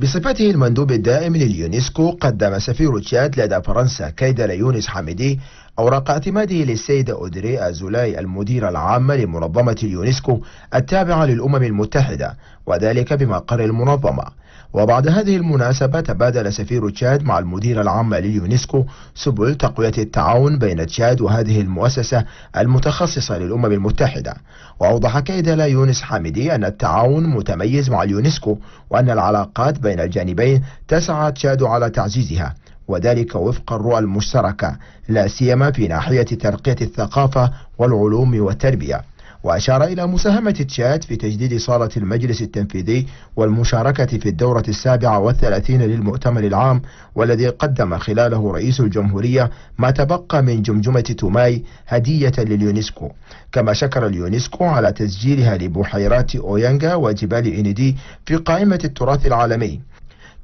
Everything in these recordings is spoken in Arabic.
بصفته المندوب الدائم لليونسكو قدم سفير تشاد لدى فرنسا كيدر يونس حميدي أوراق اعتماده للسيدة أودري أزولاي المديرة العامة لمنظمة اليونسكو التابعة للأمم المتحدة وذلك بمقر المنظمة وبعد هذه المناسبة تبادل سفير تشاد مع المديرة العامة لليونسكو سبل تقوية التعاون بين تشاد وهذه المؤسسة المتخصصة للأمم المتحدة وأوضح كيدلا يونس حامدي أن التعاون متميز مع اليونسكو وأن العلاقات بين الجانبين تسعى تشاد على تعزيزها وذلك وفق الرؤى المشتركة لا سيما في ناحية ترقية الثقافة والعلوم والتربية وأشار إلى مساهمة تشاد في تجديد صالة المجلس التنفيذي والمشاركة في الدورة السابعة والثلاثين للمؤتمر العام والذي قدم خلاله رئيس الجمهورية ما تبقى من جمجمة توماي هدية لليونسكو كما شكر اليونسكو على تسجيلها لبحيرات أويانغا وجبال إندي في قائمة التراث العالمي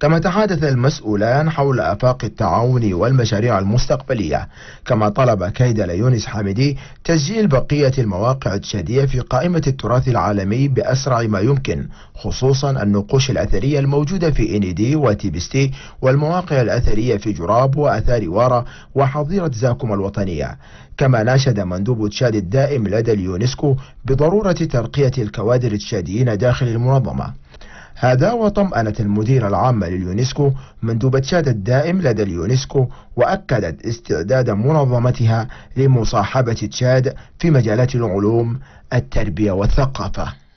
كما تحدث المسؤولان حول آفاق التعاون والمشاريع المستقبلية كما طلب كيد يونس حامدي تسجيل بقية المواقع التشادية في قائمة التراث العالمي بأسرع ما يمكن خصوصا النقوش الأثرية الموجودة في إنيدي وتيبستي والمواقع الأثرية في جراب وأثار وارا وحظيرة زاكم الوطنية كما ناشد مندوب تشاد الدائم لدى اليونسكو بضرورة ترقية الكوادر التشاديين داخل المنظمة هذا وطمأنت المديرة العامة لليونسكو مندوبة شاد الدائم لدى اليونسكو وأكدت استعداد منظمتها لمصاحبة تشاد في مجالات العلوم التربية والثقافة